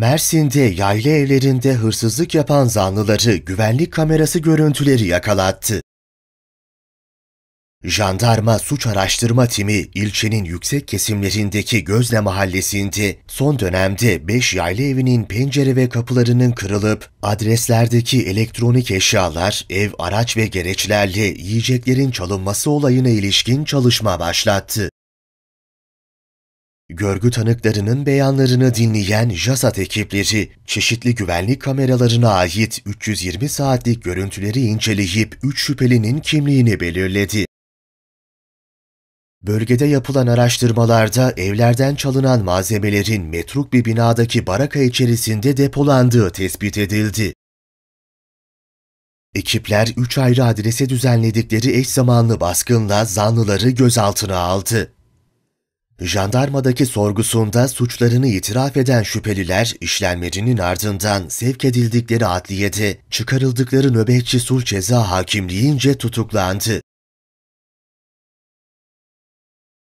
Mersin'de yayla evlerinde hırsızlık yapan zanlıları güvenlik kamerası görüntüleri yakalattı. Jandarma Suç Araştırma Timi ilçenin yüksek kesimlerindeki Gözle Mahallesi'nde son dönemde 5 yayla evinin pencere ve kapılarının kırılıp adreslerdeki elektronik eşyalar, ev araç ve gereçlerle yiyeceklerin çalınması olayına ilişkin çalışma başlattı. Görgü tanıklarının beyanlarını dinleyen JASAT ekipleri, çeşitli güvenlik kameralarına ait 320 saatlik görüntüleri inceleyip 3 şüphelinin kimliğini belirledi. Bölgede yapılan araştırmalarda evlerden çalınan malzemelerin metruk bir binadaki baraka içerisinde depolandığı tespit edildi. Ekipler 3 ayrı adrese düzenledikleri eş zamanlı baskınla zanlıları gözaltına aldı. Jandarmadaki sorgusunda suçlarını itiraf eden şüpheliler işlemlerinin ardından sevk edildikleri adliyede çıkarıldıkları nöbetçi sulh ceza hakimliğince tutuklandı.